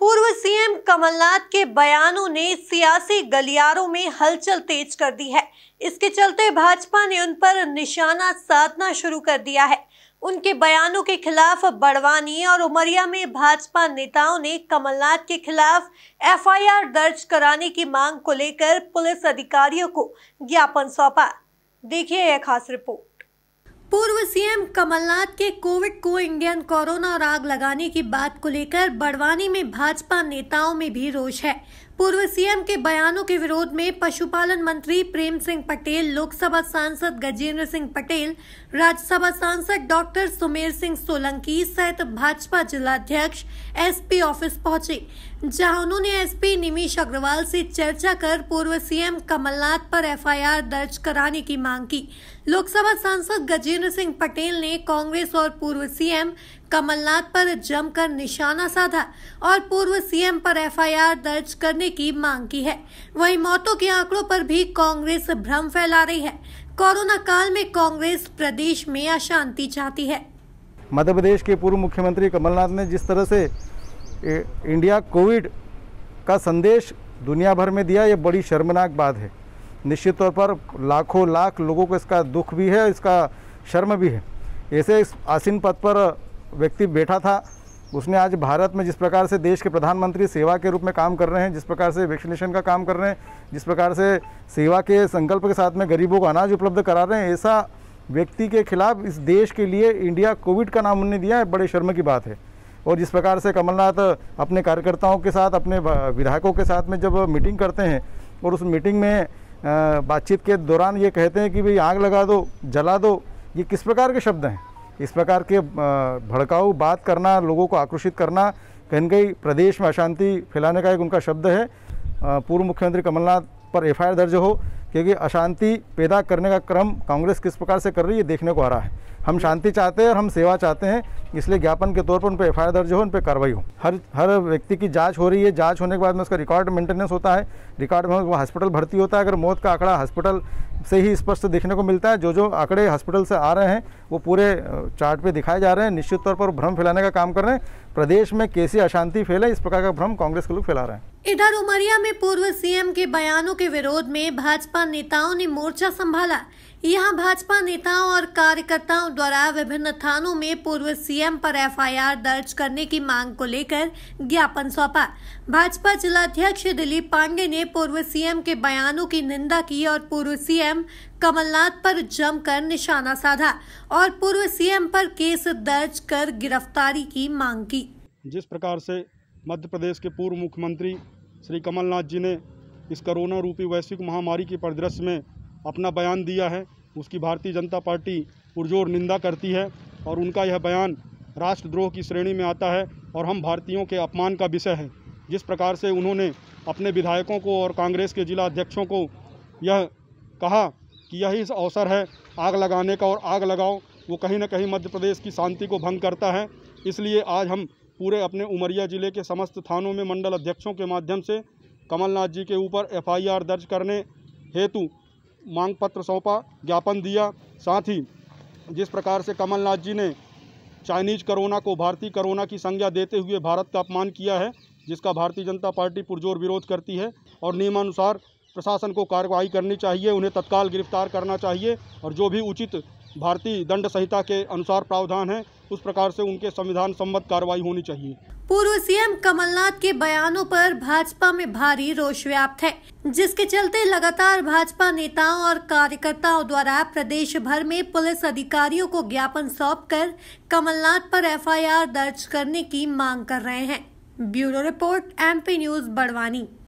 पूर्व सीएम कमलनाथ के बयानों ने सियासी गलियारों में हलचल तेज कर दी है इसके चलते भाजपा ने उन पर निशाना साधना शुरू कर दिया है उनके बयानों के खिलाफ बड़वानी और उमरिया में भाजपा नेताओं ने कमलनाथ के खिलाफ एफआईआर दर्ज कराने की मांग को लेकर पुलिस अधिकारियों को ज्ञापन सौंपा देखिए यह खास रिपोर्ट पूर्व सीएम कमलनाथ के कोविड को इंडियन कोरोना और आग लगाने की बात को लेकर बड़वानी में भाजपा नेताओं में भी रोष है पूर्व सीएम के बयानों के विरोध में पशुपालन मंत्री प्रेम सिंह पटेल लोकसभा सांसद गजेंद्र सिंह पटेल राज्यसभा सांसद डॉक्टर सुमेर सिंह सोलंकी सहित भाजपा जिलाध्यक्ष एसपी ऑफिस पहुंचे जहां उन्होंने एसपी निमिष अग्रवाल से चर्चा कर पूर्व सीएम कमलनाथ पर एफआईआर दर्ज कराने की मांग की लोकसभा सांसद गजेंद्र सिंह पटेल ने कांग्रेस और पूर्व सीएम कमलनाथ पर जमकर निशाना साधा और पूर्व सीएम पर एफआईआर दर्ज करने की मांग की है वहीं मौतों के आंकड़ों पर भी कांग्रेस भ्रम फैला रही है कोरोना काल में कांग्रेस प्रदेश में अशांति चाहती है मध्य प्रदेश के पूर्व मुख्यमंत्री कमलनाथ ने जिस तरह से इंडिया कोविड का संदेश दुनिया भर में दिया ये बड़ी शर्मनाक बात है निश्चित तौर पर लाखों लाख लोगों को इसका दुख भी है इसका शर्म भी है ऐसे इस आसीन पद पर व्यक्ति बैठा था उसने आज भारत में जिस प्रकार से देश के प्रधानमंत्री सेवा के रूप में काम कर रहे हैं जिस प्रकार से वैक्सीनेशन का काम कर रहे हैं जिस प्रकार से सेवा के संकल्प के साथ में गरीबों को अनाज उपलब्ध करा रहे हैं ऐसा व्यक्ति के खिलाफ इस देश के लिए इंडिया कोविड का नाम उन्होंने दिया है बड़े शर्म की बात है और जिस प्रकार से कमलनाथ अपने कार्यकर्ताओं के साथ अपने विधायकों के साथ में जब मीटिंग करते हैं और उस मीटिंग में बातचीत के दौरान ये कहते हैं कि भाई आग लगा दो जला दो ये किस प्रकार के शब्द हैं इस प्रकार के भड़काऊ बात करना लोगों को आकर्षित करना कहीं कहीं प्रदेश में अशांति फैलाने का एक उनका शब्द है पूर्व मुख्यमंत्री कमलनाथ पर एफआईआर दर्ज हो क्योंकि अशांति पैदा करने का क्रम कांग्रेस किस प्रकार से कर रही है देखने को आ रहा है हम शांति चाहते हैं और हम सेवा चाहते हैं इसलिए ज्ञापन के तौर पर उन पर एफ दर्ज हो उन पर कार्रवाई हो हर हर व्यक्ति की जांच हो रही है जांच होने के बाद में उसका रिकॉर्ड मेंटेनेंस होता है रिकॉर्ड में वो हॉस्पिटल भर्ती होता है अगर मौत का आंकड़ा हॉस्पिटल से ही स्पष्ट देखने को मिलता है जो जो आंकड़े हॉस्पिटल से आ रहे हैं वो पूरे चार्ट पे दिखाए जा रहे हैं निश्चित तौर पर भ्रम फैलाने का काम कर रहे हैं प्रदेश में कैसी अशांति फैले इस प्रकार का भ्रम कांग्रेस के लोग फैला रहे हैं इधर उमरिया में पूर्व सीएम के बयानों के विरोध में भाजपा नेताओं ने मोर्चा संभाला यहां भाजपा नेताओं और कार्यकर्ताओं द्वारा विभिन्न थानों में पूर्व सीएम पर एफआईआर दर्ज करने की मांग को लेकर ज्ञापन सौंपा भाजपा जिलाध्यक्ष दिलीप पांडे ने पूर्व सीएम के बयानों की निंदा की और पूर्व सीएम कमलनाथ पर जमकर निशाना साधा और पूर्व सीएम पर केस दर्ज कर गिरफ्तारी की मांग की जिस प्रकार से मध्य प्रदेश के पूर्व मुख्यमंत्री श्री कमलनाथ जी ने इस कोरोना रूपी वैश्विक महामारी के परिदृश्य में अपना बयान दिया है उसकी भारतीय जनता पार्टी पुरजोर निंदा करती है और उनका यह बयान राष्ट्रद्रोह की श्रेणी में आता है और हम भारतीयों के अपमान का विषय है जिस प्रकार से उन्होंने अपने विधायकों को और कांग्रेस के जिला अध्यक्षों को यह कहा कि यही अवसर है आग लगाने का और आग लगाओ वो कहीं ना कहीं मध्य प्रदेश की शांति को भंग करता है इसलिए आज हम पूरे अपने उमरिया ज़िले के समस्त थानों में मंडल अध्यक्षों के माध्यम से कमलनाथ जी के ऊपर एफआईआर दर्ज करने हेतु मांग पत्र सौंपा ज्ञापन दिया साथ ही जिस प्रकार से कमलनाथ जी ने चाइनीज कोरोना को भारतीय कोरोना की संज्ञा देते हुए भारत का अपमान किया है जिसका भारतीय जनता पार्टी पुरजोर विरोध करती है और नियमानुसार प्रशासन को कार्रवाई करनी चाहिए उन्हें तत्काल गिरफ्तार करना चाहिए और जो भी उचित भारतीय दंड संहिता के अनुसार प्रावधान है उस प्रकार से उनके संविधान सम्मत कार्रवाई होनी चाहिए पूर्व सीएम कमलनाथ के बयानों पर भाजपा में भारी रोष व्याप्त है जिसके चलते लगातार भाजपा नेताओं और कार्यकर्ताओं द्वारा प्रदेश भर में पुलिस अधिकारियों को ज्ञापन सौंपकर कमलनाथ पर एफआईआर दर्ज करने की मांग कर रहे हैं bureau report MP news Barwani